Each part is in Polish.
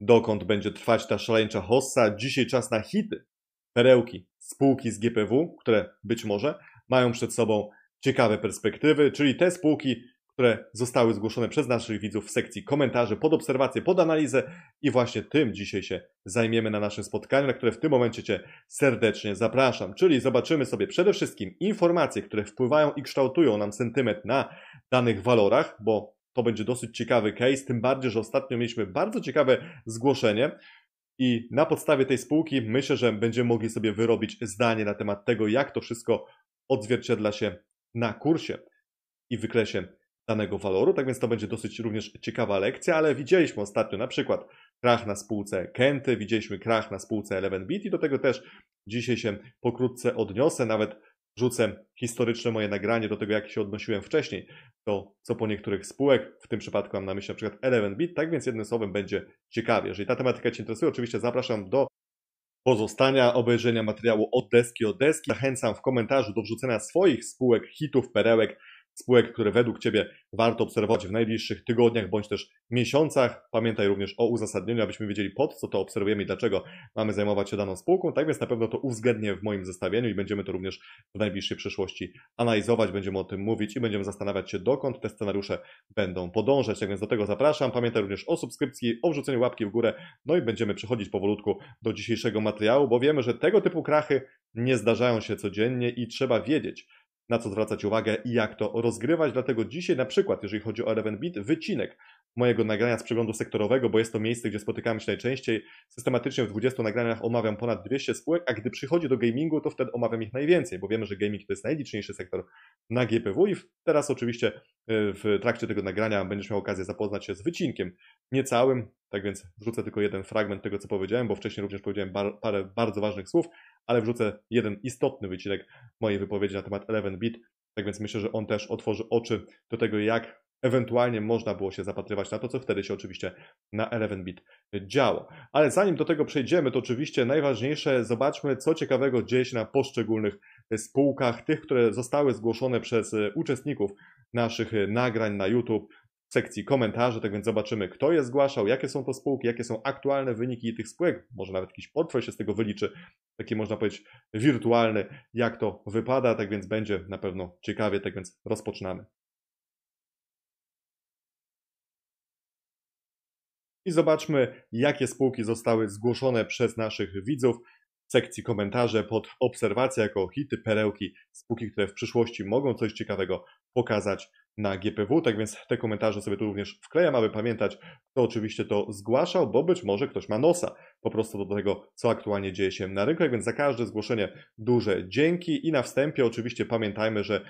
Dokąd będzie trwać ta szaleńcza hossa, dzisiaj czas na hity, perełki, spółki z GPW, które być może mają przed sobą ciekawe perspektywy, czyli te spółki, które zostały zgłoszone przez naszych widzów w sekcji komentarzy, pod obserwację, pod analizę i właśnie tym dzisiaj się zajmiemy na naszym spotkaniu, na które w tym momencie Cię serdecznie zapraszam. Czyli zobaczymy sobie przede wszystkim informacje, które wpływają i kształtują nam sentyment na danych walorach, bo to będzie dosyć ciekawy case, tym bardziej, że ostatnio mieliśmy bardzo ciekawe zgłoszenie i na podstawie tej spółki myślę, że będziemy mogli sobie wyrobić zdanie na temat tego, jak to wszystko odzwierciedla się na kursie i wykresie danego waloru, tak więc to będzie dosyć również ciekawa lekcja, ale widzieliśmy ostatnio na przykład krach na spółce Kenty, widzieliśmy krach na spółce Eleven Bit i do tego też dzisiaj się pokrótce odniosę, nawet rzucę historyczne moje nagranie do tego, jak się odnosiłem wcześniej, to co po niektórych spółek, w tym przypadku mam na myśli na przykład Eleven bit tak więc jednym słowem będzie ciekawie. Jeżeli ta tematyka Cię interesuje, oczywiście zapraszam do pozostania, obejrzenia materiału od deski od deski. Zachęcam w komentarzu do wrzucenia swoich spółek, hitów, perełek, spółek, które według Ciebie warto obserwować w najbliższych tygodniach bądź też miesiącach. Pamiętaj również o uzasadnieniu, abyśmy wiedzieli pod co to obserwujemy i dlaczego mamy zajmować się daną spółką. Tak więc na pewno to uwzględnię w moim zestawieniu i będziemy to również w najbliższej przyszłości analizować, będziemy o tym mówić i będziemy zastanawiać się, dokąd te scenariusze będą podążać. Tak więc do tego zapraszam. Pamiętaj również o subskrypcji, o wrzuceniu łapki w górę. No i będziemy przechodzić powolutku do dzisiejszego materiału, bo wiemy, że tego typu krachy nie zdarzają się codziennie i trzeba wiedzieć, na co zwracać uwagę i jak to rozgrywać. Dlatego dzisiaj na przykład, jeżeli chodzi o 11-bit, wycinek mojego nagrania z przeglądu sektorowego, bo jest to miejsce, gdzie spotykamy się najczęściej. Systematycznie w 20 nagraniach omawiam ponad 200 spółek, a gdy przychodzi do gamingu, to wtedy omawiam ich najwięcej, bo wiemy, że gaming to jest najliczniejszy sektor na GPW i teraz oczywiście y, w trakcie tego nagrania będziesz miał okazję zapoznać się z wycinkiem, niecałym, tak więc wrzucę tylko jeden fragment tego, co powiedziałem, bo wcześniej również powiedziałem bar parę bardzo ważnych słów, ale wrzucę jeden istotny wycinek mojej wypowiedzi na temat 11-bit, tak więc myślę, że on też otworzy oczy do tego, jak ewentualnie można było się zapatrywać na to, co wtedy się oczywiście na 11-bit działo. Ale zanim do tego przejdziemy, to oczywiście najważniejsze, zobaczmy, co ciekawego dzieje się na poszczególnych e, spółkach, tych, które zostały zgłoszone przez e, uczestników naszych e, nagrań na YouTube sekcji komentarzy, tak więc zobaczymy, kto je zgłaszał, jakie są to spółki, jakie są aktualne wyniki tych spółek, może nawet jakiś portfel się z tego wyliczy, taki można powiedzieć wirtualny, jak to wypada, tak więc będzie na pewno ciekawie, tak więc rozpoczynamy. i zobaczmy, jakie spółki zostały zgłoszone przez naszych widzów w sekcji komentarze pod obserwacje jako hity, perełki, spółki, które w przyszłości mogą coś ciekawego pokazać na GPW. Tak więc te komentarze sobie tu również wklejam, aby pamiętać, kto oczywiście to zgłaszał, bo być może ktoś ma nosa po prostu do tego, co aktualnie dzieje się na rynku. Tak więc za każde zgłoszenie duże dzięki i na wstępie oczywiście pamiętajmy, że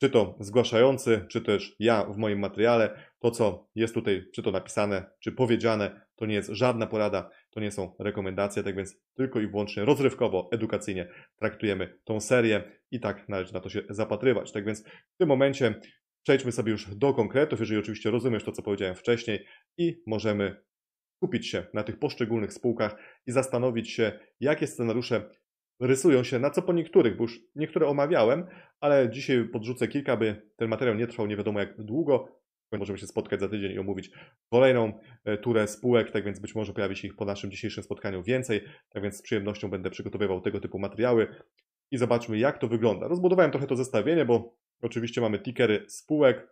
czy to zgłaszający, czy też ja w moim materiale, to co jest tutaj, czy to napisane, czy powiedziane, to nie jest żadna porada, to nie są rekomendacje, tak więc tylko i wyłącznie rozrywkowo, edukacyjnie traktujemy tą serię i tak należy na to się zapatrywać. Tak więc w tym momencie przejdźmy sobie już do konkretów, jeżeli oczywiście rozumiesz to, co powiedziałem wcześniej i możemy skupić się na tych poszczególnych spółkach i zastanowić się, jakie scenariusze rysują się, na co po niektórych, bo już niektóre omawiałem, ale dzisiaj podrzucę kilka, by ten materiał nie trwał nie wiadomo jak długo. Możemy się spotkać za tydzień i omówić kolejną e, turę spółek, tak więc być może pojawi się ich po naszym dzisiejszym spotkaniu więcej. Tak więc z przyjemnością będę przygotowywał tego typu materiały i zobaczmy jak to wygląda. Rozbudowałem trochę to zestawienie, bo oczywiście mamy tickery spółek,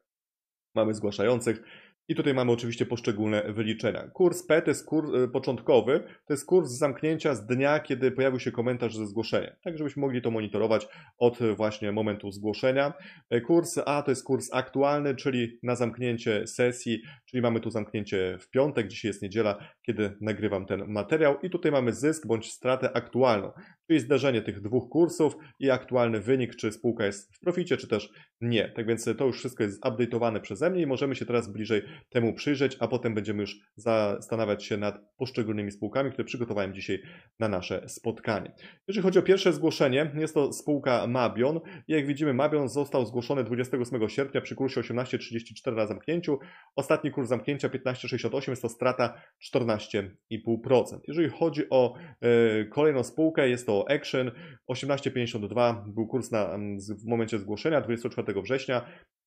mamy zgłaszających, i tutaj mamy oczywiście poszczególne wyliczenia. Kurs P to jest kurs e, początkowy, to jest kurs zamknięcia z dnia, kiedy pojawił się komentarz ze zgłoszenia, tak żebyśmy mogli to monitorować od właśnie momentu zgłoszenia. E, kurs A to jest kurs aktualny, czyli na zamknięcie sesji, czyli mamy tu zamknięcie w piątek, dzisiaj jest niedziela, kiedy nagrywam ten materiał i tutaj mamy zysk bądź stratę aktualną, czyli zderzenie tych dwóch kursów i aktualny wynik, czy spółka jest w proficie, czy też nie. Tak więc to już wszystko jest update'owane przeze mnie i możemy się teraz bliżej temu przyjrzeć, a potem będziemy już zastanawiać się nad poszczególnymi spółkami, które przygotowałem dzisiaj na nasze spotkanie. Jeżeli chodzi o pierwsze zgłoszenie, jest to spółka Mabion. Jak widzimy, Mabion został zgłoszony 28 sierpnia przy kursie 18.34 na zamknięciu. Ostatni kurs zamknięcia 15.68 jest to strata 14,5%. Jeżeli chodzi o e, kolejną spółkę, jest to Action 18,52 był kurs na, w momencie zgłoszenia 24 września.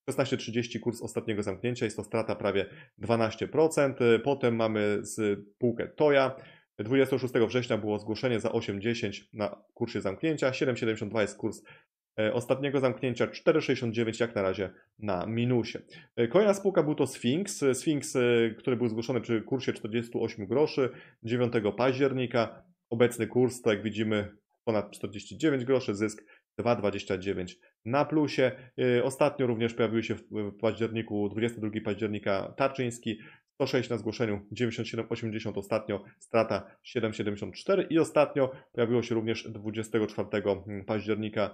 16.30 kurs ostatniego zamknięcia, jest to strata prawie 12%. Potem mamy z półkę Toja. 26 września było zgłoszenie za 8.10 na kursie zamknięcia, 7.72 jest kurs e, ostatniego zamknięcia 4,69 jak na razie na minusie. E, Kolejna spółka był to Sphinx. E, Sphinx, który był zgłoszony przy kursie 48 groszy 9 października. Obecny kurs, tak jak widzimy, ponad 49 groszy, zysk 2,29 na plusie. Y, ostatnio również pojawiły się w październiku, 22 października Tarczyński, 106 na zgłoszeniu, 97,80 ostatnio, strata 7,74 i ostatnio pojawiło się również 24 października,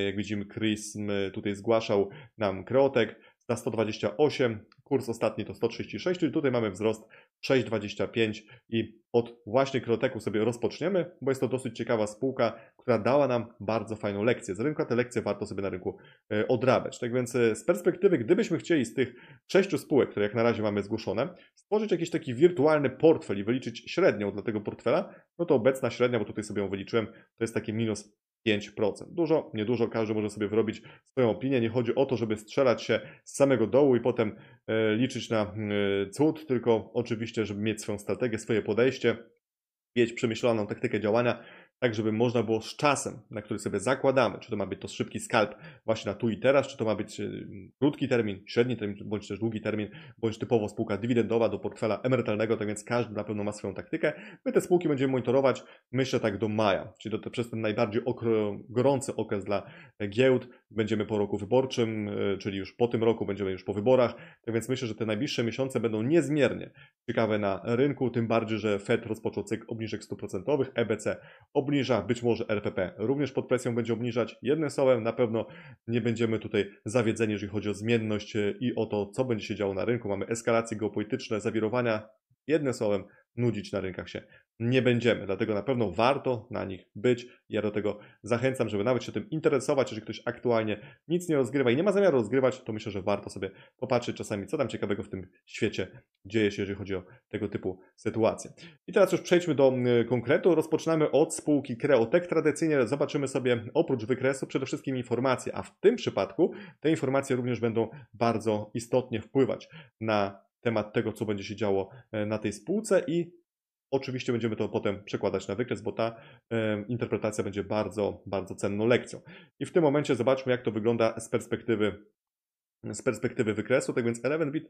y, jak widzimy Chris tutaj zgłaszał nam Kreotek na 128, kurs ostatni to 136, czyli tutaj mamy wzrost 6,25 i od właśnie Kroteku sobie rozpoczniemy, bo jest to dosyć ciekawa spółka, która dała nam bardzo fajną lekcję. Z rynku te lekcje warto sobie na rynku e, odrabiać. Tak więc e, z perspektywy, gdybyśmy chcieli z tych sześciu spółek, które jak na razie mamy zgłoszone, stworzyć jakiś taki wirtualny portfel i wyliczyć średnią dla tego portfela, no to obecna średnia, bo tutaj sobie ją wyliczyłem, to jest takie minus 5%. Dużo, niedużo, każdy może sobie wyrobić swoją opinię. Nie chodzi o to, żeby strzelać się z samego dołu i potem e, liczyć na e, cud, tylko oczywiście, żeby mieć swoją strategię, swoje podejście, mieć przemyślaną taktykę działania, tak żeby można było z czasem, na który sobie zakładamy, czy to ma być to szybki skalp właśnie na tu i teraz, czy to ma być y, krótki termin, średni termin, bądź też długi termin, bądź typowo spółka dywidendowa do portfela emerytalnego, tak więc każdy na pewno ma swoją taktykę. My te spółki będziemy monitorować, myślę tak do maja, czyli do, przez ten najbardziej okro, gorący okres dla e, giełd. Będziemy po roku wyborczym, y, czyli już po tym roku będziemy już po wyborach, tak więc myślę, że te najbliższe miesiące będą niezmiernie ciekawe na rynku, tym bardziej, że Fed rozpoczął cykl obniżek stóp procentowych, EBC obniżył obniża, być może RPP również pod presją będzie obniżać. Jednym słowem, na pewno nie będziemy tutaj zawiedzeni, jeżeli chodzi o zmienność e, i o to, co będzie się działo na rynku. Mamy eskalacje geopolityczne, zawirowania. Jednym słowem, nudzić na rynkach się nie będziemy. Dlatego na pewno warto na nich być. Ja do tego zachęcam, żeby nawet się tym interesować. Jeżeli ktoś aktualnie nic nie rozgrywa i nie ma zamiaru rozgrywać, to myślę, że warto sobie popatrzeć czasami, co tam ciekawego w tym świecie dzieje się, jeżeli chodzi o tego typu sytuacje. I teraz już przejdźmy do y, konkretu. Rozpoczynamy od spółki Creotech. Tradycyjnie zobaczymy sobie oprócz wykresu przede wszystkim informacje, a w tym przypadku te informacje również będą bardzo istotnie wpływać na temat tego, co będzie się działo e, na tej spółce i Oczywiście będziemy to potem przekładać na wykres, bo ta e, interpretacja będzie bardzo, bardzo cenną lekcją. I w tym momencie zobaczmy, jak to wygląda z perspektywy, z perspektywy wykresu. Tak więc tak, w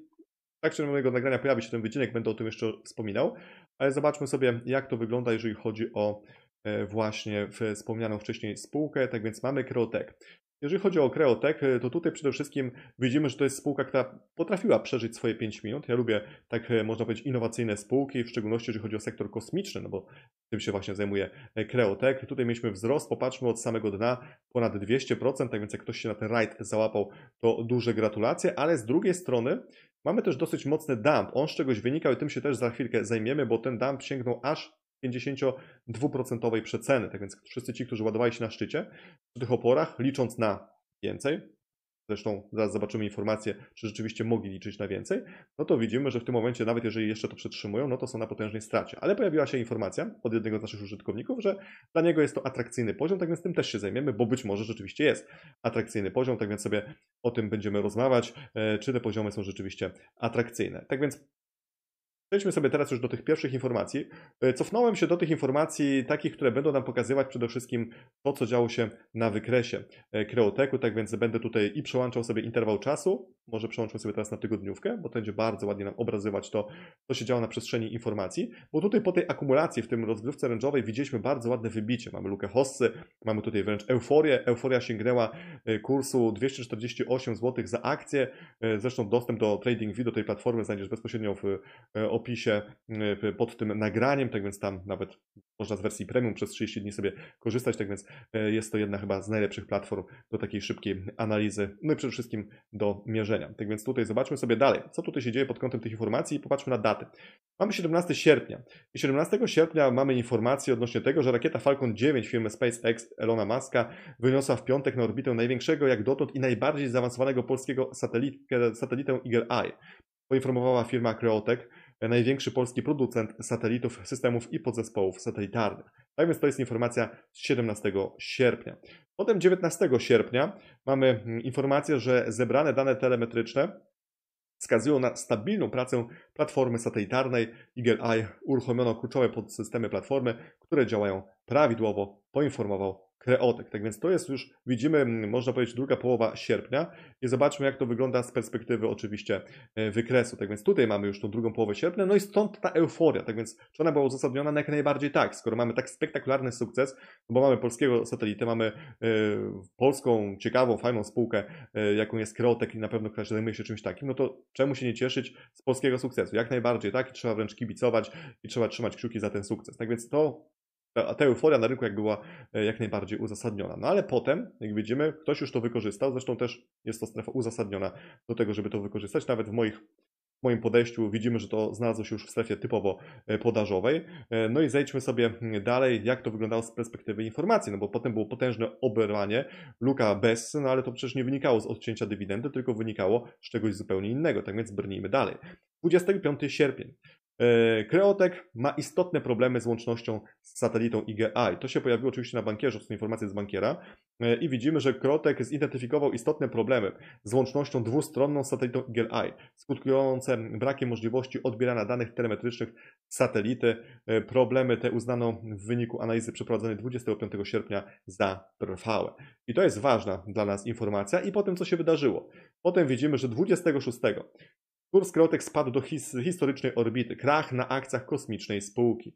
trakcie mojego nagrania pojawi się ten wycinek, będę o tym jeszcze wspominał, ale zobaczmy sobie, jak to wygląda, jeżeli chodzi o e, właśnie wspomnianą wcześniej spółkę. Tak więc mamy Kreotek. Jeżeli chodzi o Kreotek, e, to tutaj przede wszystkim widzimy, że to jest spółka, która potrafiła przeżyć swoje 5 minut. Ja lubię tak, e, można powiedzieć, innowacyjne spółki, w szczególności jeżeli chodzi o sektor kosmiczny, no bo tym się właśnie zajmuje Kreotek. E, tutaj mieliśmy wzrost, popatrzmy od samego dna, ponad 200%, tak więc jak ktoś się na ten ride załapał, to duże gratulacje, ale z drugiej strony mamy też dosyć mocny dump. On z czegoś wynikał i tym się też za chwilkę zajmiemy, bo ten dump sięgnął aż 52% przeceny. Tak więc wszyscy ci, którzy ładowali się na szczycie, przy tych oporach, licząc na więcej, zresztą zaraz zobaczymy informację, czy rzeczywiście mogli liczyć na więcej, no to widzimy, że w tym momencie, nawet jeżeli jeszcze to przetrzymują, no to są na potężnej stracie. Ale pojawiła się informacja od jednego z naszych użytkowników, że dla niego jest to atrakcyjny poziom, tak więc tym też się zajmiemy, bo być może rzeczywiście jest atrakcyjny poziom, tak więc sobie o tym będziemy rozmawiać, e, czy te poziomy są rzeczywiście atrakcyjne. Tak więc Przejdźmy sobie teraz już do tych pierwszych informacji. E, cofnąłem się do tych informacji takich, które będą nam pokazywać przede wszystkim to, co działo się na wykresie e, Kreoteku, tak więc będę tutaj i przełączał sobie interwał czasu, może przełączę sobie teraz na tygodniówkę, bo to będzie bardzo ładnie nam obrazywać to, co się działo na przestrzeni informacji, bo tutaj po tej akumulacji w tym rozgrywce rężowej widzieliśmy bardzo ładne wybicie. Mamy lukę hossy, mamy tutaj wręcz euforię. Euforia sięgnęła e, kursu 248 zł za akcję. Zresztą dostęp do TradingView, do tej platformy znajdziesz bezpośrednio w opisie opisie y, pod tym nagraniem, tak więc tam nawet można z wersji premium przez 30 dni sobie korzystać, tak więc y, jest to jedna chyba z najlepszych platform do takiej szybkiej analizy, no i przede wszystkim do mierzenia. Tak więc tutaj zobaczmy sobie dalej, co tutaj się dzieje pod kątem tych informacji i popatrzmy na daty. Mamy 17 sierpnia i 17 sierpnia mamy informację odnośnie tego, że rakieta Falcon 9 firmy SpaceX Elona Muska wyniosła w piątek na orbitę największego jak dotąd i najbardziej zaawansowanego polskiego satelitę, satelitę Eagle Eye. Poinformowała firma Creotech największy polski producent satelitów, systemów i podzespołów satelitarnych. Tak więc to jest informacja z 17 sierpnia. Potem 19 sierpnia mamy mm, informację, że zebrane dane telemetryczne wskazują na stabilną pracę platformy satelitarnej. Eagle Eye uruchomiono kluczowe podsystemy platformy, które działają prawidłowo, poinformował kreotek. Tak więc to jest już, widzimy, można powiedzieć, druga połowa sierpnia i zobaczmy, jak to wygląda z perspektywy oczywiście e, wykresu. Tak więc tutaj mamy już tą drugą połowę sierpnia, no i stąd ta euforia. Tak więc, czy ona była uzasadniona? No jak najbardziej tak. Skoro mamy tak spektakularny sukces, no bo mamy polskiego satelity, mamy y, polską, ciekawą, fajną spółkę, y, jaką jest kreotek i na pewno ktoś zajmuje się czymś takim, no to czemu się nie cieszyć z polskiego sukcesu? Jak najbardziej tak i trzeba wręcz kibicować i trzeba trzymać kciuki za ten sukces. Tak więc to ta, ta euforia na rynku jak była e, jak najbardziej uzasadniona. No ale potem, jak widzimy, ktoś już to wykorzystał, zresztą też jest to strefa uzasadniona do tego, żeby to wykorzystać. Nawet w moich w moim podejściu widzimy, że to znalazło się już w strefie typowo e, podażowej. E, no i zejdźmy sobie mm, dalej, jak to wyglądało z perspektywy informacji, no bo potem było potężne oberwanie, luka bez, no ale to przecież nie wynikało z odcięcia dywidendy, tylko wynikało z czegoś zupełnie innego, tak więc brnijmy dalej. 25 sierpień. E, Kreotek ma istotne problemy z łącznością z satelitą IGA. I to się pojawiło oczywiście na bankierze, to są informacje z bankiera. E, I widzimy, że Kreotek zidentyfikował istotne problemy z łącznością dwustronną z satelitą i skutkujące brakiem możliwości odbierania danych telemetrycznych z satelity. E, problemy te uznano w wyniku analizy przeprowadzonej 25 sierpnia za trwałe. I to jest ważna dla nas informacja. I po tym, co się wydarzyło, potem widzimy, że 26 Kurs Kreotek spadł do his historycznej orbity. Krach na akcjach kosmicznej spółki.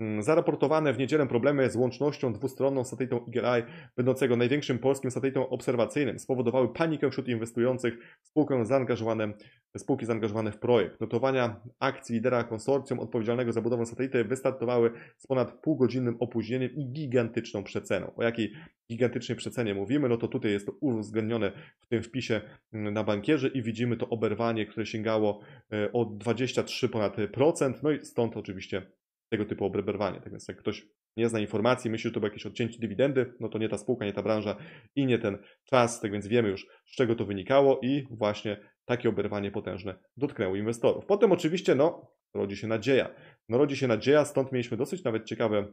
Mm, Zaraportowane w niedzielę problemy z łącznością dwustronną satelitą IGI, będącego największym polskim satelitą obserwacyjnym, spowodowały panikę wśród inwestujących w spółkę zaangażowanym spółki zaangażowane w projekt. Notowania akcji lidera konsorcjum odpowiedzialnego za budowę satelity wystartowały z ponad półgodzinnym opóźnieniem i gigantyczną przeceną. O jakiej gigantycznej przecenie mówimy, no to tutaj jest to uwzględnione w tym wpisie mm, na bankierze i widzimy to oberwanie, które sięgało e, o 23 ponad procent, no i stąd oczywiście tego typu oberwanie. Tak więc jak ktoś nie zna informacji, myśli, że to było jakieś odcięcie dywidendy, no to nie ta spółka, nie ta branża i nie ten czas, tak więc wiemy już z czego to wynikało i właśnie takie oberwanie potężne dotknęło inwestorów. Potem oczywiście, no, rodzi się nadzieja. No, rodzi się nadzieja, stąd mieliśmy dosyć nawet ciekawe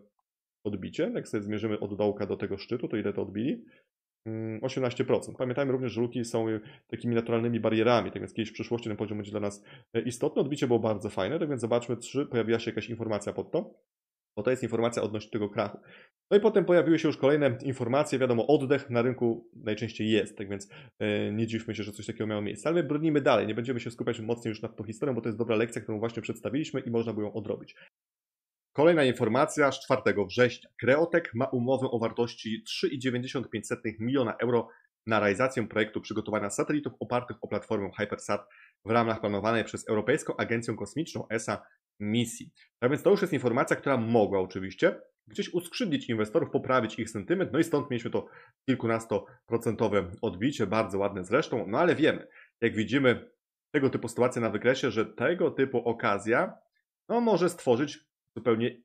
odbicie. Jak sobie zmierzymy od dołka do tego szczytu, to ile to odbili? 18%. Mm, Pamiętajmy również, że luki są takimi naturalnymi barierami, tak więc kiedyś w przyszłości ten poziom będzie dla nas e, istotny. Odbicie było bardzo fajne, tak więc zobaczmy, czy pojawiła się jakaś informacja pod to bo to jest informacja odnośnie tego krachu. No i potem pojawiły się już kolejne informacje, wiadomo, oddech na rynku najczęściej jest, tak więc e, nie dziwmy się, że coś takiego miało miejsce, ale my brnimy dalej, nie będziemy się skupiać mocniej już nad tą historią, bo to jest dobra lekcja, którą właśnie przedstawiliśmy i można by ją odrobić. Kolejna informacja z 4 września. Kreotek ma umowę o wartości 3,95 miliona euro na realizację projektu przygotowania satelitów opartych o platformę HyperSat w ramach planowanej przez Europejską Agencję Kosmiczną ESA misji. Tak więc to już jest informacja, która mogła oczywiście gdzieś uskrzydlić inwestorów, poprawić ich sentyment, no i stąd mieliśmy to kilkunastoprocentowe odbicie, bardzo ładne zresztą, no ale wiemy, jak widzimy tego typu sytuacje na wykresie, że tego typu okazja no, może stworzyć zupełnie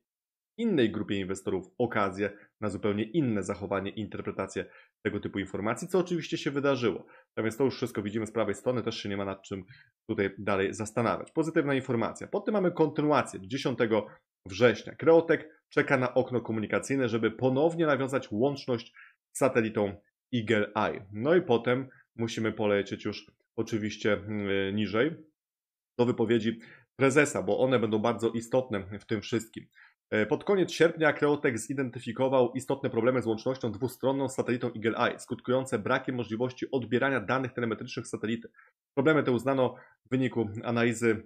innej grupie inwestorów okazję na zupełnie inne zachowanie i interpretację tego typu informacji, co oczywiście się wydarzyło. Natomiast to już wszystko widzimy z prawej strony, też się nie ma nad czym tutaj dalej zastanawiać. Pozytywna informacja. Potem mamy kontynuację 10 września. Kreotek czeka na okno komunikacyjne, żeby ponownie nawiązać łączność z satelitą Eagle Eye. No i potem musimy polecieć już oczywiście mm, niżej do wypowiedzi prezesa, bo one będą bardzo istotne w tym wszystkim. E, pod koniec sierpnia Kreotek zidentyfikował istotne problemy z łącznością dwustronną z satelitą Eagle Eye, skutkujące brakiem możliwości odbierania danych telemetrycznych z satelity. Problemy te uznano w wyniku analizy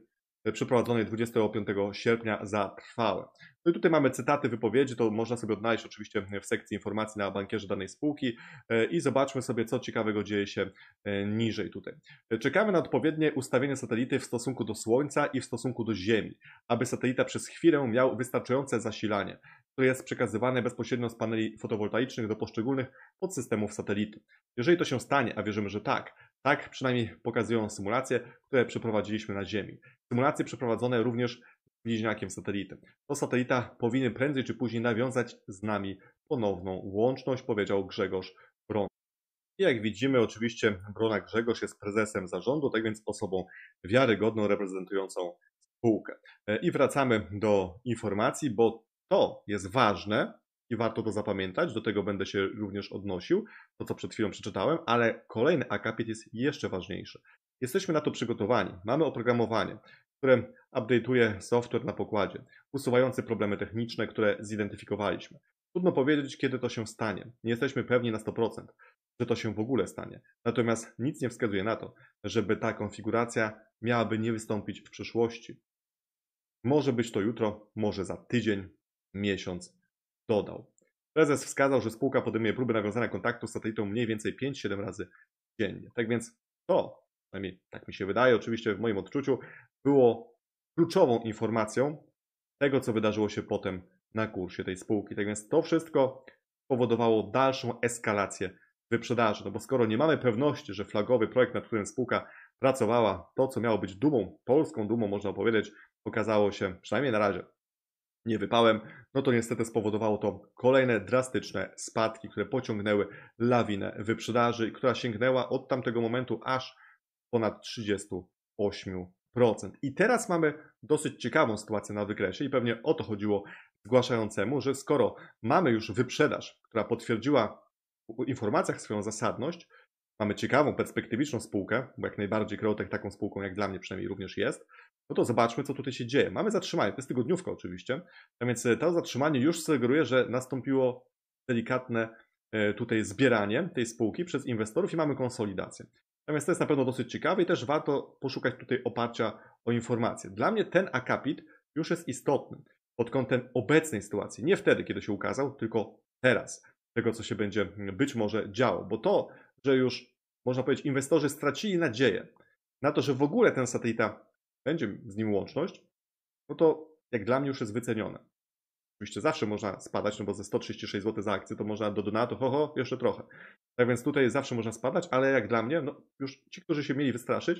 przeprowadzonej 25 sierpnia za trwałe. No i tutaj mamy cytaty wypowiedzi, to można sobie odnaleźć oczywiście w sekcji informacji na bankierze danej spółki e, i zobaczmy sobie, co ciekawego dzieje się e, niżej tutaj. Czekamy na odpowiednie ustawienie satelity w stosunku do Słońca i w stosunku do Ziemi, aby satelita przez chwilę miał wystarczające zasilanie, które jest przekazywane bezpośrednio z paneli fotowoltaicznych do poszczególnych podsystemów satelity. Jeżeli to się stanie, a wierzymy, że tak, tak przynajmniej pokazują symulacje, które przeprowadziliśmy na Ziemi. Symulacje przeprowadzone również bliźniakiem satelity. To satelita powinien prędzej czy później nawiązać z nami ponowną łączność, powiedział Grzegorz Bron. I jak widzimy, oczywiście Brona Grzegorz jest prezesem zarządu, tak więc osobą wiarygodną, reprezentującą spółkę. I wracamy do informacji, bo to jest ważne i warto to zapamiętać, do tego będę się również odnosił, to co przed chwilą przeczytałem, ale kolejny akapit jest jeszcze ważniejszy. Jesteśmy na to przygotowani. Mamy oprogramowanie, które update'uje software na pokładzie, usuwający problemy techniczne, które zidentyfikowaliśmy. Trudno powiedzieć, kiedy to się stanie. Nie jesteśmy pewni na 100%, że to się w ogóle stanie. Natomiast nic nie wskazuje na to, żeby ta konfiguracja miałaby nie wystąpić w przyszłości. Może być to jutro, może za tydzień, miesiąc, dodał. Prezes wskazał, że spółka podejmuje próby nawiązania kontaktu z satelitą mniej więcej 5-7 razy dziennie. Tak więc to, przynajmniej tak mi się wydaje, oczywiście w moim odczuciu, było kluczową informacją tego, co wydarzyło się potem na kursie tej spółki. Tak więc to wszystko powodowało dalszą eskalację wyprzedaży, no bo skoro nie mamy pewności, że flagowy projekt, nad którym spółka pracowała, to co miało być dumą, polską dumą można powiedzieć, okazało się, przynajmniej na razie, nie wypałem, no to niestety spowodowało to kolejne drastyczne spadki, które pociągnęły lawinę wyprzedaży, która sięgnęła od tamtego momentu aż ponad 38%. I teraz mamy dosyć ciekawą sytuację na wykresie i pewnie o to chodziło zgłaszającemu, że skoro mamy już wyprzedaż, która potwierdziła w informacjach swoją zasadność, mamy ciekawą, perspektywiczną spółkę, bo jak najbardziej Kreotek taką spółką, jak dla mnie przynajmniej również jest, no to zobaczmy, co tutaj się dzieje. Mamy zatrzymanie, to jest tygodniówka oczywiście, a więc e, to zatrzymanie już sugeruje, że nastąpiło delikatne e, tutaj zbieranie tej spółki przez inwestorów i mamy konsolidację. Natomiast to jest na pewno dosyć ciekawe i też warto poszukać tutaj oparcia o informacje. Dla mnie ten akapit już jest istotny pod kątem obecnej sytuacji. Nie wtedy, kiedy się ukazał, tylko teraz. Tego, co się będzie być może działo. Bo to, że już, można powiedzieć, inwestorzy stracili nadzieję na to, że w ogóle ten satelita będzie z nim łączność, no to jak dla mnie już jest wycenione. Oczywiście zawsze można spadać, no bo ze 136 zł za akcję to można do donatu, ho, ho, jeszcze trochę. Tak więc tutaj zawsze można spadać, ale jak dla mnie, no już ci, którzy się mieli wystraszyć,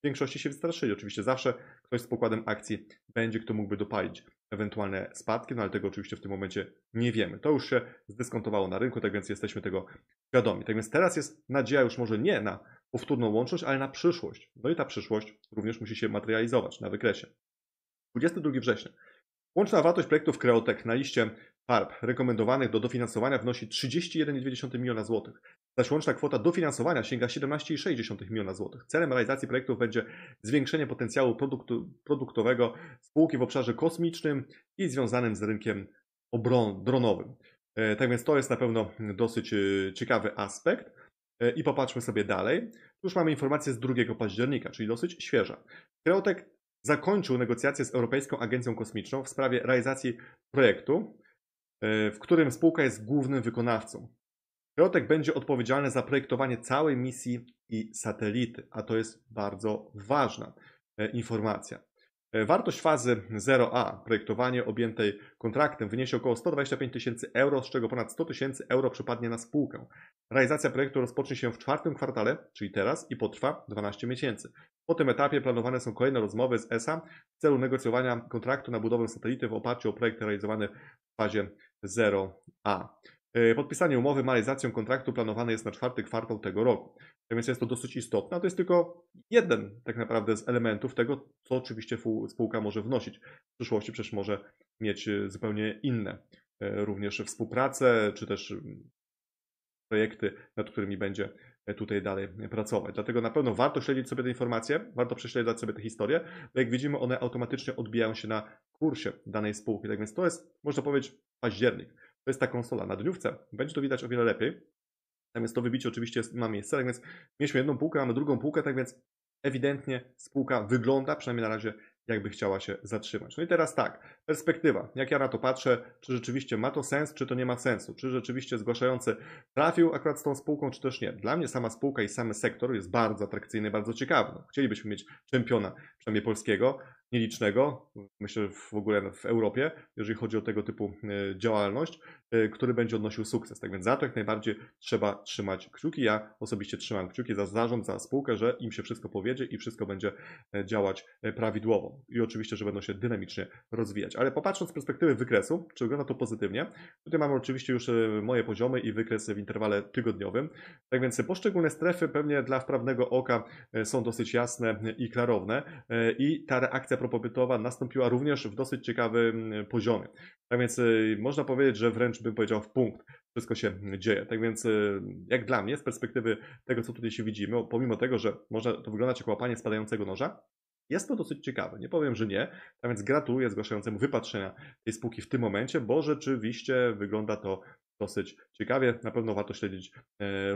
w większości się wystraszyli. Oczywiście zawsze ktoś z pokładem akcji będzie, kto mógłby dopalić ewentualne spadki, no ale tego oczywiście w tym momencie nie wiemy. To już się zdyskontowało na rynku, tak więc jesteśmy tego świadomi. Tak więc teraz jest nadzieja już może nie na powtórną łączność, ale na przyszłość. No i ta przyszłość również musi się materializować na wykresie. 22 września Łączna wartość projektów Kreotek na liście PARP rekomendowanych do dofinansowania wynosi 31,2 miliona złotych, zaś łączna kwota dofinansowania sięga 17,6 miliona złotych. Celem realizacji projektów będzie zwiększenie potencjału produktu, produktowego spółki w obszarze kosmicznym i związanym z rynkiem obron, dronowym. E, tak więc to jest na pewno dosyć e, ciekawy aspekt. E, I popatrzmy sobie dalej. Tu już mamy informację z 2 października, czyli dosyć świeża. Kreotek zakończył negocjacje z Europejską Agencją Kosmiczną w sprawie realizacji projektu, e, w którym spółka jest głównym wykonawcą. Rotek będzie odpowiedzialny za projektowanie całej misji i satelity, a to jest bardzo ważna e, informacja. Wartość fazy 0A projektowanie objętej kontraktem wyniesie około 125 tysięcy euro, z czego ponad 100 tysięcy euro przypadnie na spółkę. Realizacja projektu rozpocznie się w czwartym kwartale, czyli teraz, i potrwa 12 miesięcy. Po tym etapie planowane są kolejne rozmowy z ESA w celu negocjowania kontraktu na budowę satelity w oparciu o projekty realizowane w fazie 0A. E, podpisanie umowy realizacją kontraktu planowane jest na czwarty kwartał tego roku. Tak więc jest to dosyć istotne, a to jest tylko jeden tak naprawdę z elementów tego, co oczywiście spółka może wnosić. W przyszłości przecież może mieć e, zupełnie inne e, również współprace, czy też mm, projekty, nad którymi będzie tutaj dalej pracować. Dlatego na pewno warto śledzić sobie te informacje, warto prześledzać sobie te historie, bo jak widzimy, one automatycznie odbijają się na kursie danej spółki. Tak więc to jest, można powiedzieć, październik. To jest ta konsola. Na dniówce będzie to widać o wiele lepiej. Natomiast to wybicie oczywiście jest, ma miejsce, tak więc mieliśmy jedną półkę, mamy drugą półkę, tak więc ewidentnie spółka wygląda, przynajmniej na razie, jakby chciała się zatrzymać. No i teraz tak, perspektywa. Jak ja na to patrzę, czy rzeczywiście ma to sens, czy to nie ma sensu? Czy rzeczywiście zgłaszający trafił akurat z tą spółką, czy też nie? Dla mnie sama spółka i sam sektor jest bardzo atrakcyjny, bardzo ciekawy. No, chcielibyśmy mieć czempiona, przynajmniej polskiego, nielicznego, myślę w ogóle w Europie, jeżeli chodzi o tego typu e, działalność, e, który będzie odnosił sukces. Tak więc za to jak najbardziej trzeba trzymać kciuki. Ja osobiście trzymam kciuki za zarząd, za spółkę, że im się wszystko powiedzie i wszystko będzie e, działać prawidłowo. I oczywiście, że będą się dynamicznie rozwijać. Ale popatrząc z perspektywy wykresu, czy wygląda to pozytywnie, tutaj mamy oczywiście już moje poziomy i wykres w interwale tygodniowym. Tak więc poszczególne strefy pewnie dla wprawnego oka są dosyć jasne i klarowne i ta reakcja propopytowa nastąpiła również w dosyć ciekawym e, poziomie. Tak więc e, można powiedzieć, że wręcz bym powiedział w punkt wszystko się dzieje. Tak więc e, jak dla mnie z perspektywy tego, co tutaj się widzimy, pomimo tego, że może to wyglądać jak łapanie spadającego noża, jest to dosyć ciekawe, nie powiem, że nie, Tak więc gratuluję zgłaszającemu wypatrzenia tej spółki w tym momencie, bo rzeczywiście wygląda to dosyć ciekawie. Na pewno warto śledzić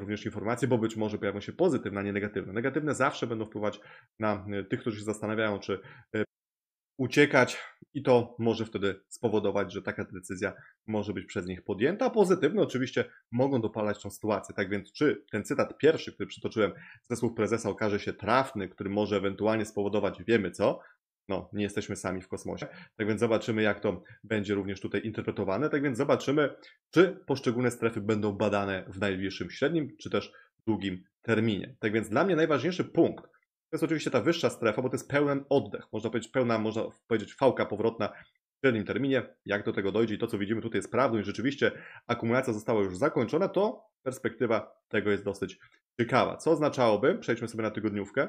również informacje, bo być może pojawią się pozytywne, a nie negatywne. Negatywne zawsze będą wpływać na tych, którzy się zastanawiają, czy uciekać i to może wtedy spowodować, że taka decyzja może być przez nich podjęta. Pozytywne oczywiście mogą dopalać tą sytuację. Tak więc, czy ten cytat pierwszy, który przytoczyłem ze słów prezesa, okaże się trafny, który może ewentualnie spowodować wiemy co? No, nie jesteśmy sami w kosmosie. Tak więc zobaczymy, jak to będzie również tutaj interpretowane. Tak więc zobaczymy, czy poszczególne strefy będą badane w najbliższym średnim, czy też długim terminie. Tak więc dla mnie najważniejszy punkt, to jest oczywiście ta wyższa strefa, bo to jest pełen oddech, można powiedzieć pełna, można powiedzieć fałka powrotna w średnim terminie. Jak do tego dojdzie i to, co widzimy tutaj jest prawdą i rzeczywiście akumulacja została już zakończona, to perspektywa tego jest dosyć ciekawa. Co oznaczałoby, przejdźmy sobie na tygodniówkę,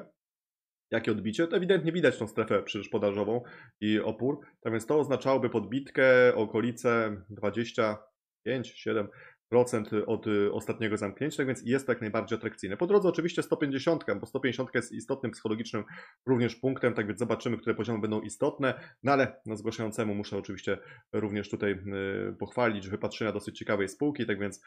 jakie odbicie, to ewidentnie widać tą strefę przecież podażową i opór, tak więc to oznaczałoby podbitkę okolice 25, 7 procent y, od y, ostatniego zamknięcia, więc jest to jak najbardziej atrakcyjne. Po drodze oczywiście 150, bo 150 jest istotnym psychologicznym również punktem, tak więc zobaczymy, które poziomy będą istotne, no ale no zgłaszającemu muszę oczywiście również tutaj y, pochwalić wypatrzenia dosyć ciekawej spółki, tak więc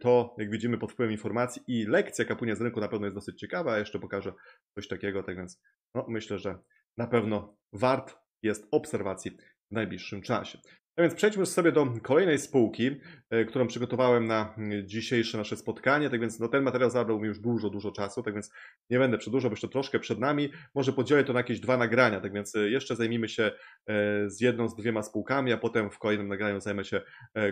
to jak widzimy pod wpływem informacji i lekcja płynie z rynku na pewno jest dosyć ciekawa, a jeszcze pokażę coś takiego, tak więc no, myślę, że na pewno wart jest obserwacji w najbliższym czasie. No więc przejdźmy sobie do kolejnej spółki, e, którą przygotowałem na dzisiejsze nasze spotkanie. Tak więc no, ten materiał zabrał mi już dużo, dużo czasu, tak więc nie będę przedłużał, bo jeszcze troszkę przed nami. Może podzielę to na jakieś dwa nagrania, tak więc e, jeszcze zajmijmy się e, z jedną, z dwiema spółkami, a potem w kolejnym nagraniu zajmę się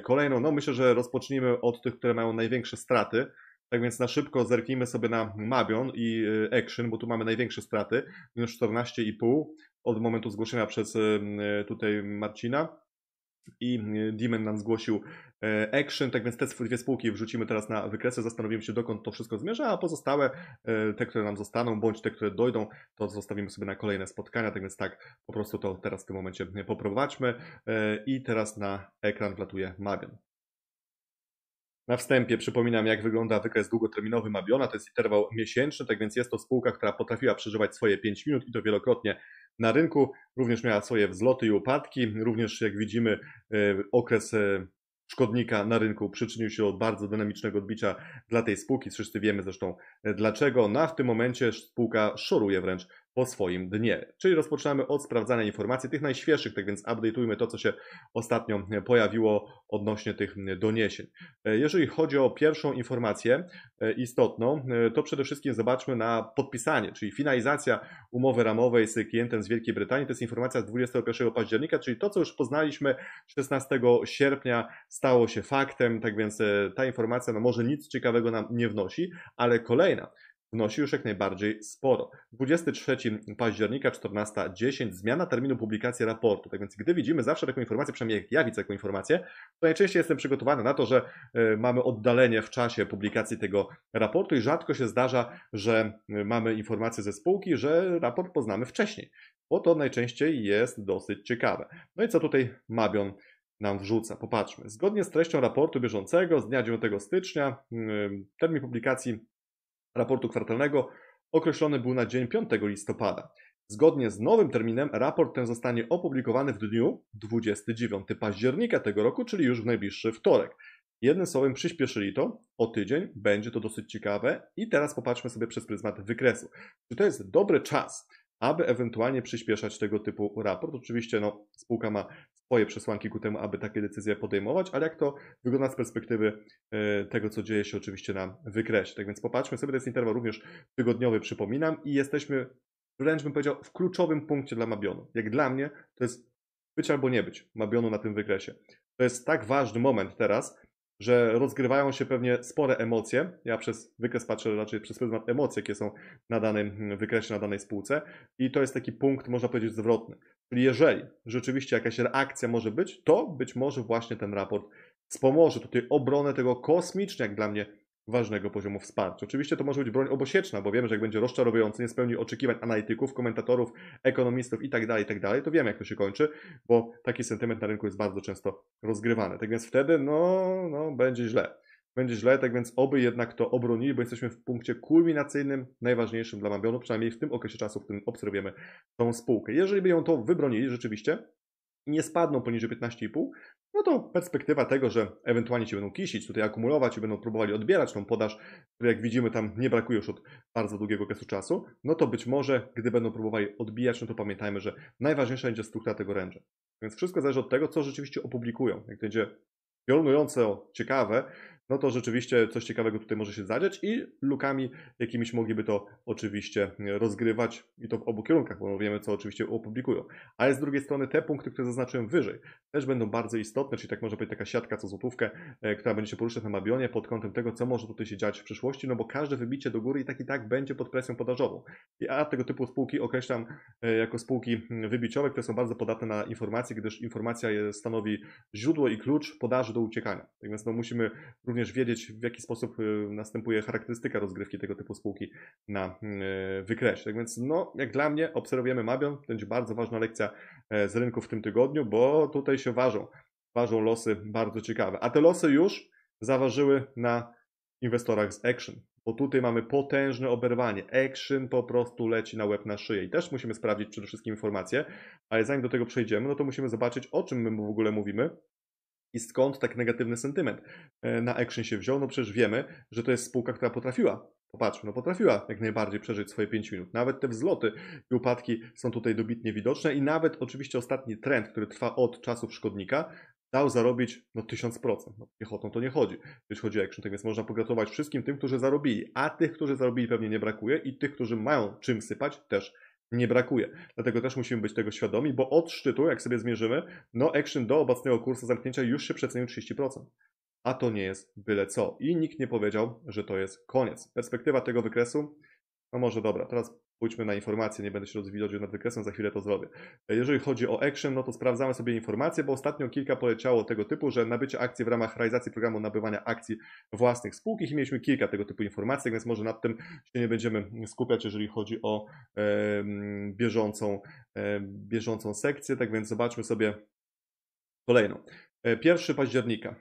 kolejną. No myślę, że rozpocznijmy od tych, które mają największe straty. Tak więc na szybko zerknijmy sobie na Mabion i Action, bo tu mamy największe straty, minus 14,5 od momentu zgłoszenia przez tutaj Marcina i e, Demon nam zgłosił e, Action, tak więc te dwie spółki wrzucimy teraz na wykresy, zastanowimy się dokąd to wszystko zmierza, a pozostałe, e, te, które nam zostaną, bądź te, które dojdą, to zostawimy sobie na kolejne spotkania, tak więc tak, po prostu to teraz w tym momencie poprowadźmy i teraz na ekran wlatuje Mabian. Na wstępie przypominam, jak wygląda wykres długoterminowy Mabiona. To jest interwał miesięczny, tak więc jest to spółka, która potrafiła przeżywać swoje 5 minut i to wielokrotnie na rynku. Również miała swoje wzloty i upadki. Również, jak widzimy, e, okres e, szkodnika na rynku przyczynił się do bardzo dynamicznego odbicia dla tej spółki. Wszyscy wiemy zresztą e, dlaczego. Na no, w tym momencie spółka szoruje wręcz po swoim dnie. Czyli rozpoczynamy od sprawdzania informacji tych najświeższych, tak więc update'ujmy to, co się ostatnio pojawiło odnośnie tych doniesień. E, jeżeli chodzi o pierwszą informację e, istotną, e, to przede wszystkim zobaczmy na podpisanie, czyli finalizacja umowy ramowej z klientem z Wielkiej Brytanii. To jest informacja z 21 października, czyli to, co już poznaliśmy 16 sierpnia stało się faktem, tak więc ta informacja no może nic ciekawego nam nie wnosi, ale kolejna wnosi już jak najbardziej sporo. 23 października, 14.10, zmiana terminu publikacji raportu. Tak więc, gdy widzimy zawsze taką informację, przynajmniej jak ja widzę taką informację, to najczęściej jestem przygotowany na to, że e, mamy oddalenie w czasie publikacji tego raportu i rzadko się zdarza, że e, mamy informację ze spółki, że raport poznamy wcześniej, bo to najczęściej jest dosyć ciekawe. No i co tutaj Mabion nam wrzuca. Popatrzmy. Zgodnie z treścią raportu bieżącego z dnia 9 stycznia, termin publikacji raportu kwartalnego określony był na dzień 5 listopada. Zgodnie z nowym terminem raport ten zostanie opublikowany w dniu 29 października tego roku, czyli już w najbliższy wtorek. Jednym słowem przyspieszyli to o tydzień, będzie to dosyć ciekawe i teraz popatrzmy sobie przez pryzmat wykresu. Czy to jest dobry czas, aby ewentualnie przyspieszać tego typu raport? Oczywiście no, spółka ma swoje przesłanki ku temu, aby takie decyzje podejmować, ale jak to wygląda z perspektywy e, tego, co dzieje się oczywiście na wykresie. Tak więc popatrzmy sobie, to jest interwał również tygodniowy, przypominam, i jesteśmy, wręcz bym powiedział, w kluczowym punkcie dla Mabionu. Jak dla mnie, to jest być albo nie być Mabionu na tym wykresie. To jest tak ważny moment teraz, że rozgrywają się pewnie spore emocje. Ja przez wykres patrzę raczej przez pryzmat emocji, jakie są na danym mm, wykresie, na danej spółce i to jest taki punkt, można powiedzieć, zwrotny. Czyli jeżeli rzeczywiście jakaś reakcja może być, to być może właśnie ten raport wspomoże tutaj obronę tego kosmicznie, jak dla mnie, ważnego poziomu wsparcia. Oczywiście to może być broń obosieczna, bo wiemy, że jak będzie rozczarowujący, nie spełni oczekiwań analityków, komentatorów, ekonomistów itd., tak itd., tak to wiemy, jak to się kończy, bo taki sentyment na rynku jest bardzo często rozgrywany. Tak więc wtedy, no, no będzie źle. Będzie źle, tak więc oby jednak to obronili, bo jesteśmy w punkcie kulminacyjnym, najważniejszym dla Mambionu, przynajmniej w tym okresie czasu, w którym obserwujemy tą spółkę. Jeżeli by ją to wybronili rzeczywiście, nie spadną poniżej 15,5, no to perspektywa tego, że ewentualnie się będą kisić, tutaj akumulować i będą próbowali odbierać tą podaż, jak widzimy tam nie brakuje już od bardzo długiego okresu czasu, no to być może, gdy będą próbowali odbijać, no to pamiętajmy, że najważniejsza będzie struktura tego range, Więc wszystko zależy od tego, co rzeczywiście opublikują. Jak będzie piorunujące, ciekawe, no to rzeczywiście coś ciekawego tutaj może się zadziać i lukami jakimiś mogliby to oczywiście rozgrywać i to w obu kierunkach, bo wiemy co oczywiście opublikują. Ale z drugiej strony te punkty, które zaznaczyłem wyżej, też będą bardzo istotne, czyli tak może być taka siatka co złotówkę, e, która będzie się poruszać na Mabionie pod kątem tego, co może tutaj się dziać w przyszłości, no bo każde wybicie do góry i tak i tak będzie pod presją podażową. Ja tego typu spółki określam e, jako spółki wybiciowe, które są bardzo podatne na informacje, gdyż informacja stanowi źródło i klucz podaży do uciekania. Tak więc no musimy również również wiedzieć, w jaki sposób y, następuje charakterystyka rozgrywki tego typu spółki na y, wykresie. Tak więc, no, jak dla mnie, obserwujemy Mabion, to będzie bardzo ważna lekcja e, z rynku w tym tygodniu, bo tutaj się ważą, ważą losy bardzo ciekawe. A te losy już zaważyły na inwestorach z Action bo tutaj mamy potężne oberwanie. Action po prostu leci na łeb na szyję i też musimy sprawdzić przede wszystkim informacje, ale zanim do tego przejdziemy, no to musimy zobaczyć o czym my w ogóle mówimy, i skąd tak negatywny sentyment e, na Action się wziął? No przecież wiemy, że to jest spółka, która potrafiła Popatrzmy, no potrafiła jak najbardziej przeżyć swoje 5 minut. Nawet te wzloty i upadki są tutaj dobitnie widoczne i nawet oczywiście ostatni trend, który trwa od czasów szkodnika, dał zarobić no 1000%. No, piechotą to nie chodzi, jeśli chodzi o action. Tak więc można pogratulować wszystkim tym, którzy zarobili, a tych, którzy zarobili pewnie nie brakuje i tych, którzy mają czym sypać też nie brakuje. Dlatego też musimy być tego świadomi, bo od szczytu, jak sobie zmierzymy, no action do obecnego kursu zamknięcia już się przecenił 30%. A to nie jest byle co. I nikt nie powiedział, że to jest koniec. Perspektywa tego wykresu, no może dobra, teraz pójdźmy na informacje, nie będę się rozwijać nad wykresem, za chwilę to zrobię. E, jeżeli chodzi o action, no to sprawdzamy sobie informacje, bo ostatnio kilka poleciało tego typu, że nabycie akcji w ramach realizacji programu nabywania akcji własnych spółki i mieliśmy kilka tego typu informacji, więc może nad tym się nie będziemy skupiać, jeżeli chodzi o e, bieżącą, e, bieżącą sekcję, tak więc zobaczmy sobie kolejną. 1 e, października.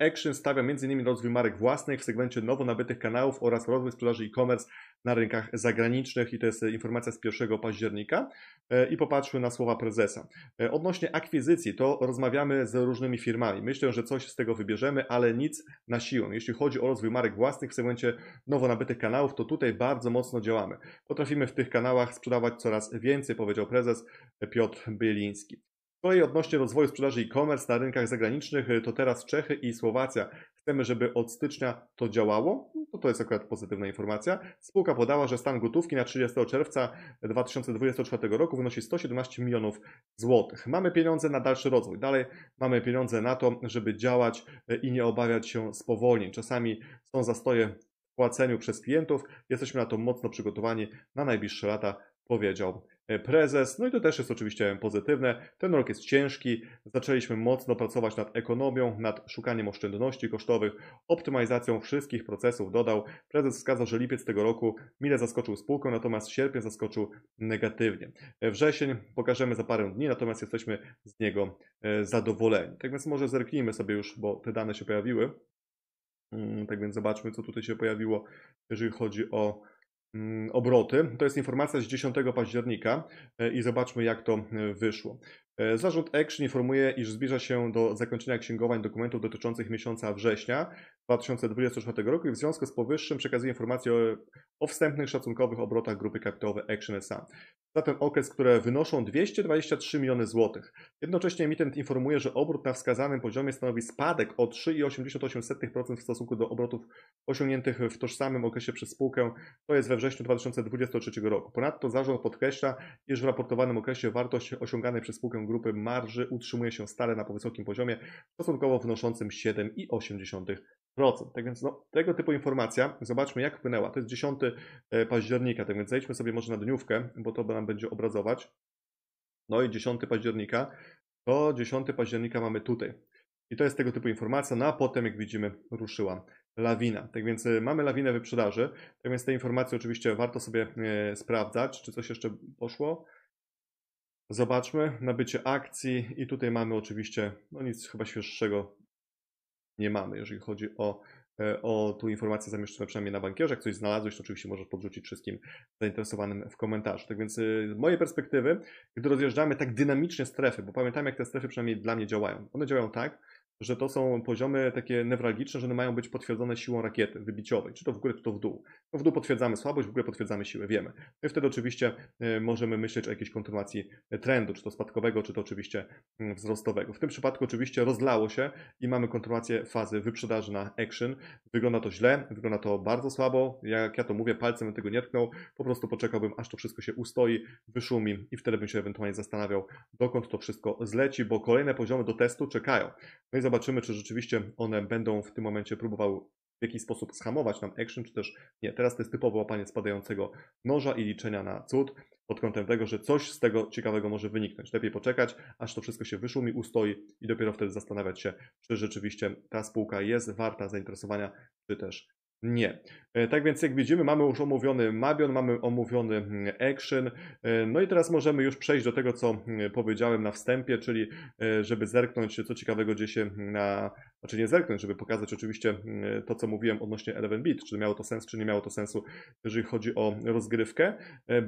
E, action stawia m.in. rozwój marek własnych w segmencie nowo nabytych kanałów oraz rozwój sprzedaży e-commerce na rynkach zagranicznych i to jest informacja z 1 października e, i popatrzmy na słowa prezesa. E, odnośnie akwizycji, to rozmawiamy z różnymi firmami. Myślę, że coś z tego wybierzemy, ale nic na siłę. Jeśli chodzi o rozwój marek własnych w segmencie nowo nabytych kanałów, to tutaj bardzo mocno działamy. Potrafimy w tych kanałach sprzedawać coraz więcej, powiedział prezes Piotr Bieliński. Z no kolei odnośnie rozwoju sprzedaży e-commerce na rynkach zagranicznych e, to teraz Czechy i Słowacja. Chcemy, żeby od stycznia to działało, no, to to jest akurat pozytywna informacja. Spółka podała, że stan gotówki na 30 czerwca 2024 roku wynosi 117 milionów złotych. Mamy pieniądze na dalszy rozwój, dalej mamy pieniądze na to, żeby działać e, i nie obawiać się spowolnień. Czasami są zastoje w płaceniu przez klientów, jesteśmy na to mocno przygotowani na najbliższe lata, powiedział E, prezes. No i to też jest oczywiście pozytywne. Ten rok jest ciężki. Zaczęliśmy mocno pracować nad ekonomią, nad szukaniem oszczędności kosztowych, optymalizacją wszystkich procesów, dodał. Prezes wskazał, że lipiec tego roku mile zaskoczył spółkę, natomiast sierpień zaskoczył negatywnie. E, wrzesień pokażemy za parę dni, natomiast jesteśmy z niego e, zadowoleni. Tak więc może zerknijmy sobie już, bo te dane się pojawiły. Mm, tak więc zobaczmy, co tutaj się pojawiło, jeżeli chodzi o Mm, obroty. To jest informacja z 10 października e, i zobaczmy, jak to e, wyszło. E, zarząd Action informuje, iż zbliża się do zakończenia księgowań dokumentów dotyczących miesiąca września 2024 roku i w związku z powyższym przekazuje informacje o, o wstępnych szacunkowych obrotach grupy kapitałowej Action S.A. Zatem ten okres, które wynoszą 223 miliony złotych. Jednocześnie emitent informuje, że obrót na wskazanym poziomie stanowi spadek o 3,88% w stosunku do obrotów osiągniętych w tożsamym okresie przez spółkę, to jest we wrześniu 2023 roku. Ponadto zarząd podkreśla, iż w raportowanym okresie wartość osiąganej przez spółkę grupy marży utrzymuje się stale na wysokim poziomie, stosunkowo wynoszącym 7,8%. Tak więc no, tego typu informacja, zobaczmy jak wpłynęła. To jest 10 e, października, tak więc zejdźmy sobie może na dniówkę, bo to nam będzie obrazować. No i 10 października, to 10 października mamy tutaj. I to jest tego typu informacja, no a potem jak widzimy ruszyła lawina. Tak więc e, mamy lawinę wyprzedaży, tak więc te informacje oczywiście warto sobie e, sprawdzać, czy coś jeszcze poszło. Zobaczmy, nabycie akcji i tutaj mamy oczywiście, no nic chyba świeższego nie mamy, jeżeli chodzi o, e, o tu informacje zamieszczone przynajmniej na bankierze. Jak coś znalazłeś, to oczywiście możesz podrzucić wszystkim zainteresowanym w komentarzu. Tak więc e, z mojej perspektywy, gdy rozjeżdżamy tak dynamicznie strefy, bo pamiętam jak te strefy przynajmniej dla mnie działają. One działają tak, że to są poziomy takie newralgiczne, że one mają być potwierdzone siłą rakiety wybiciowej, czy to w górę, czy to w dół. No, w dół potwierdzamy słabość, w górę potwierdzamy siłę, wiemy. No i wtedy oczywiście y, możemy myśleć o jakiejś kontynuacji y, trendu, czy to spadkowego, czy to oczywiście y, wzrostowego. W tym przypadku oczywiście rozlało się i mamy kontynuację fazy wyprzedaży na action. Wygląda to źle, wygląda to bardzo słabo. Jak ja to mówię, palcem bym tego nie tknął, po prostu poczekałbym, aż to wszystko się ustoi, wyszumi i wtedy bym się ewentualnie zastanawiał, dokąd to wszystko zleci, bo kolejne poziomy do testu czekają. No i zobaczymy, czy rzeczywiście one będą w tym momencie próbowały w jakiś sposób schamować nam action, czy też nie. Teraz to jest typowe łapanie spadającego noża i liczenia na cud pod kątem tego, że coś z tego ciekawego może wyniknąć. Lepiej poczekać, aż to wszystko się mi ustoi i dopiero wtedy zastanawiać się, czy rzeczywiście ta spółka jest warta zainteresowania, czy też nie. E, tak więc jak widzimy mamy już omówiony Mabion, mamy omówiony mm, Action, e, no i teraz możemy już przejść do tego co mm, powiedziałem na wstępie, czyli e, żeby zerknąć co ciekawego dzieje się na, znaczy nie zerknąć, żeby pokazać oczywiście mm, to co mówiłem odnośnie 11-bit, czy miało to sens, czy nie miało to sensu, jeżeli chodzi o rozgrywkę,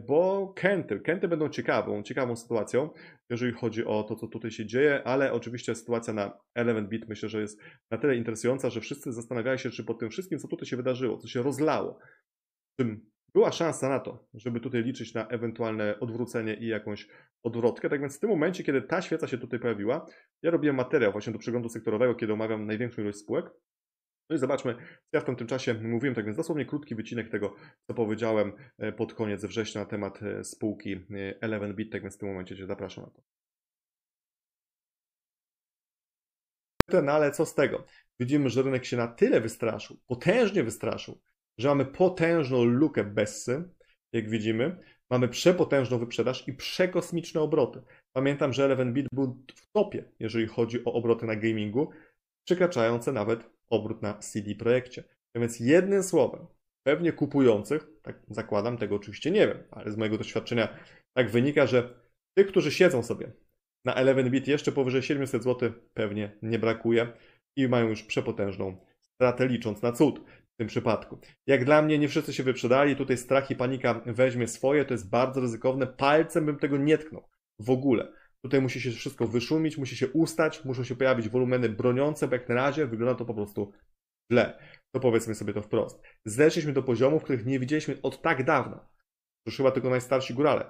bo Kenty, Kenty będą ciekawą, ciekawą sytuacją, jeżeli chodzi o to co tutaj się dzieje, ale oczywiście sytuacja na 11-bit myślę, że jest na tyle interesująca, że wszyscy zastanawiają się, czy po tym wszystkim co tutaj się wydarzyło, co się rozlało. Czym była szansa na to, żeby tutaj liczyć na ewentualne odwrócenie i jakąś odwrotkę. Tak więc w tym momencie, kiedy ta świeca się tutaj pojawiła, ja robiłem materiał właśnie do przeglądu sektorowego, kiedy omawiam największą ilość spółek. No i zobaczmy, ja w tym czasie mówiłem, tak więc dosłownie krótki wycinek tego, co powiedziałem e, pod koniec września na temat e, spółki 11bit, e, tak więc w tym momencie Cię zapraszam na to. No ale co z tego? widzimy, że rynek się na tyle wystraszył, potężnie wystraszył, że mamy potężną lukę Bessy, jak widzimy, mamy przepotężną wyprzedaż i przekosmiczne obroty. Pamiętam, że Eleven Bit był w topie, jeżeli chodzi o obroty na gamingu, przekraczające nawet obrót na CD Projekcie. No więc jednym słowem, pewnie kupujących, tak zakładam, tego oczywiście nie wiem, ale z mojego doświadczenia tak wynika, że tych, którzy siedzą sobie na 11 bit jeszcze powyżej 700 zł pewnie nie brakuje i mają już przepotężną stratę, licząc na cud w tym przypadku. Jak dla mnie nie wszyscy się wyprzedali, tutaj strach i panika weźmie swoje, to jest bardzo ryzykowne, palcem bym tego nie tknął w ogóle. Tutaj musi się wszystko wyszumić, musi się ustać, muszą się pojawić wolumeny broniące, bo jak na razie wygląda to po prostu źle. To powiedzmy sobie to wprost. Zeszliśmy do poziomów, których nie widzieliśmy od tak dawna. To już chyba tylko najstarsi górale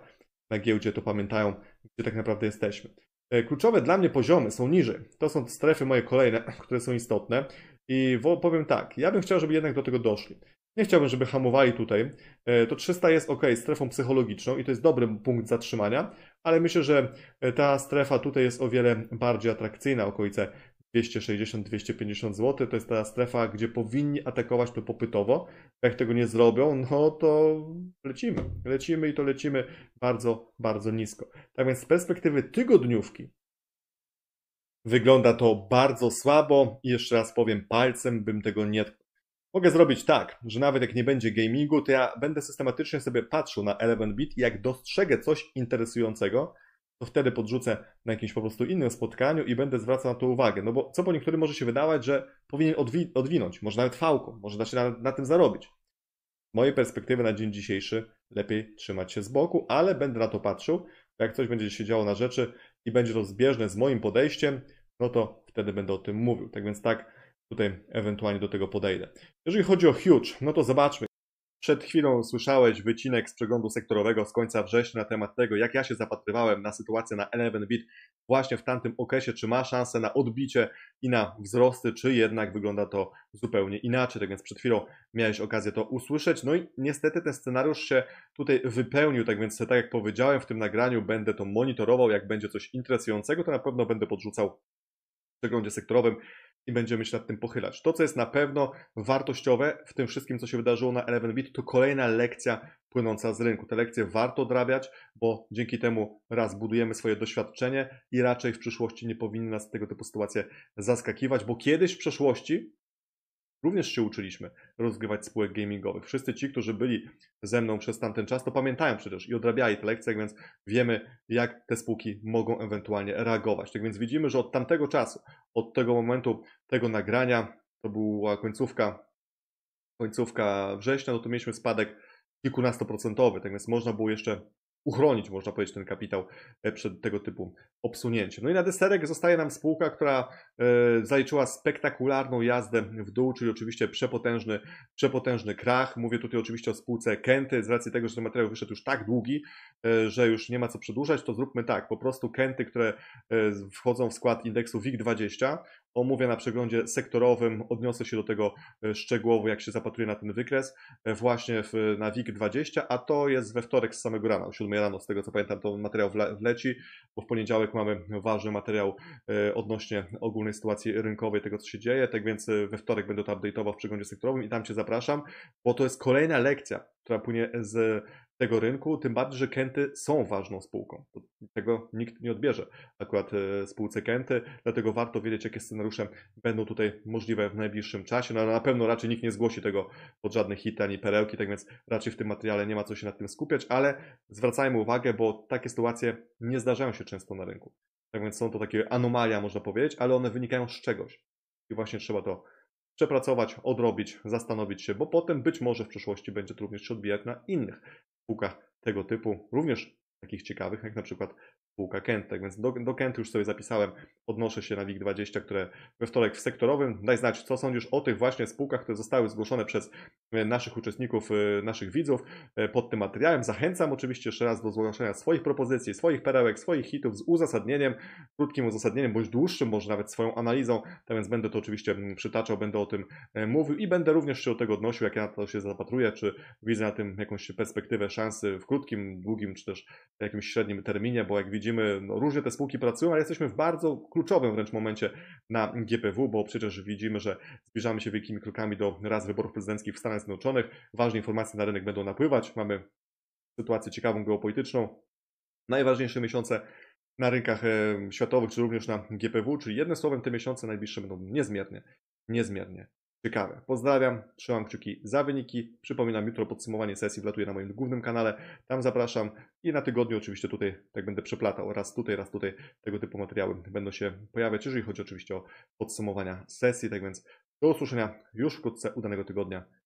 na giełdzie to pamiętają, gdzie tak naprawdę jesteśmy. E, kluczowe dla mnie poziomy są niżej. To są strefy moje kolejne, które są istotne. I powiem tak, ja bym chciał, żeby jednak do tego doszli. Nie chciałbym, żeby hamowali tutaj. E, to 300 jest ok, strefą psychologiczną i to jest dobry punkt zatrzymania, ale myślę, że e, ta strefa tutaj jest o wiele bardziej atrakcyjna, okolice 260-250 zł. To jest ta strefa, gdzie powinni atakować to popytowo. Jak tego nie zrobią, no to lecimy. Lecimy i to lecimy bardzo, bardzo nisko. Tak więc z perspektywy tygodniówki wygląda to bardzo słabo i jeszcze raz powiem, palcem bym tego nie Mogę zrobić tak, że nawet jak nie będzie gamingu, to ja będę systematycznie sobie patrzył na Eleven Bit i jak dostrzegę coś interesującego, to wtedy podrzucę na jakimś po prostu innym spotkaniu i będę zwracał na to uwagę. No bo co po niektórym może się wydawać, że powinien odwi odwinąć, może nawet fałką, może da się na, na tym zarobić. Z mojej perspektywy na dzień dzisiejszy lepiej trzymać się z boku, ale będę na to patrzył. Jak coś będzie się działo na rzeczy i będzie to zbieżne z moim podejściem, no to wtedy będę o tym mówił. Tak więc tak tutaj ewentualnie do tego podejdę. Jeżeli chodzi o Huge, no to zobaczmy. Przed chwilą słyszałeś wycinek z przeglądu sektorowego z końca września na temat tego, jak ja się zapatrywałem na sytuację na 11bit właśnie w tamtym okresie, czy ma szansę na odbicie i na wzrosty, czy jednak wygląda to zupełnie inaczej. Tak więc przed chwilą miałeś okazję to usłyszeć. No i niestety ten scenariusz się tutaj wypełnił, tak więc tak jak powiedziałem w tym nagraniu, będę to monitorował, jak będzie coś interesującego, to na pewno będę podrzucał w przeglądzie sektorowym i będziemy się nad tym pochylać. To, co jest na pewno wartościowe w tym wszystkim, co się wydarzyło na 11bit, to kolejna lekcja płynąca z rynku. Te lekcje warto odrabiać, bo dzięki temu raz budujemy swoje doświadczenie i raczej w przyszłości nie powinny nas tego typu sytuacje zaskakiwać, bo kiedyś w przeszłości również się uczyliśmy rozgrywać spółek gamingowych. Wszyscy ci, którzy byli ze mną przez tamten czas, to pamiętają przecież i odrabiali te lekcje, więc wiemy, jak te spółki mogą ewentualnie reagować. Tak więc widzimy, że od tamtego czasu, od tego momentu tego nagrania, to była końcówka, końcówka września, no to mieliśmy spadek kilkunastoprocentowy, tak więc można było jeszcze uchronić, można powiedzieć, ten kapitał e, przed tego typu obsunięciem. No i na deserek zostaje nam spółka, która e, zaliczyła spektakularną jazdę w dół, czyli oczywiście przepotężny, przepotężny krach. Mówię tutaj oczywiście o spółce Kenty, z racji tego, że ten materiał wyszedł już tak długi, e, że już nie ma co przedłużać, to zróbmy tak, po prostu Kenty, które wchodzą w skład indeksu WIG20, omówię na przeglądzie sektorowym, odniosę się do tego e, szczegółowo, jak się zapatruję na ten wykres, e, właśnie w, na WIG20, a to jest we wtorek z samego rana, o 7 rano, z tego co pamiętam, to materiał wleci, bo w poniedziałek mamy ważny materiał e, odnośnie ogólnej sytuacji rynkowej, tego co się dzieje, tak więc we wtorek będę to update'ował w przeglądzie sektorowym i tam Cię zapraszam, bo to jest kolejna lekcja, która płynie z tego rynku, tym bardziej, że Kenty są ważną spółką. Tego nikt nie odbierze akurat e, spółce Kenty, dlatego warto wiedzieć, jakie scenariusze będą tutaj możliwe w najbliższym czasie. No, ale na pewno raczej nikt nie zgłosi tego pod żadnych hit ani perełki, tak więc raczej w tym materiale nie ma co się nad tym skupiać, ale zwracajmy uwagę, bo takie sytuacje nie zdarzają się często na rynku. Tak więc są to takie anomalia, można powiedzieć, ale one wynikają z czegoś. I właśnie trzeba to przepracować, odrobić, zastanowić się, bo potem być może w przyszłości będzie to również się odbijać na innych spółkach tego typu, również takich ciekawych, jak na przykład spółka Kent. Tak więc do, do Kent już sobie zapisałem, odnoszę się na WIG20, które we wtorek w sektorowym. Daj znać, co sądzisz o tych właśnie spółkach, które zostały zgłoszone przez E, naszych uczestników, e, naszych widzów e, pod tym materiałem. Zachęcam oczywiście jeszcze raz do zgłaszania swoich propozycji, swoich perełek, swoich hitów z uzasadnieniem, krótkim uzasadnieniem bądź dłuższym, może nawet swoją analizą, tak więc będę to oczywiście mm, przytaczał, będę o tym mówił i będę również się do tego odnosił, jak ja na to się zapatruję, czy widzę na tym jakąś perspektywę szansy w krótkim, długim, czy też jakimś średnim terminie, bo jak widzimy, no, różnie te spółki pracują, ale jesteśmy w bardzo kluczowym wręcz momencie na GPW, bo przecież widzimy, że zbliżamy się wielkimi krokami do raz wyborów prezydenckich w Stanach Zjednoczonych. Ważne informacje na rynek będą napływać. Mamy sytuację ciekawą geopolityczną. Najważniejsze miesiące na rynkach e, światowych, czy również na GPW, czyli jednym słowem te miesiące najbliższe będą niezmiernie, niezmiernie ciekawe. Pozdrawiam, trzymam kciuki za wyniki. Przypominam, jutro podsumowanie sesji wlatuje na moim głównym kanale. Tam zapraszam i na tygodniu oczywiście tutaj tak będę przeplatał raz tutaj, raz tutaj tego typu materiały będą się pojawiać, jeżeli chodzi oczywiście o podsumowania sesji. Tak więc do usłyszenia już wkrótce, udanego tygodnia.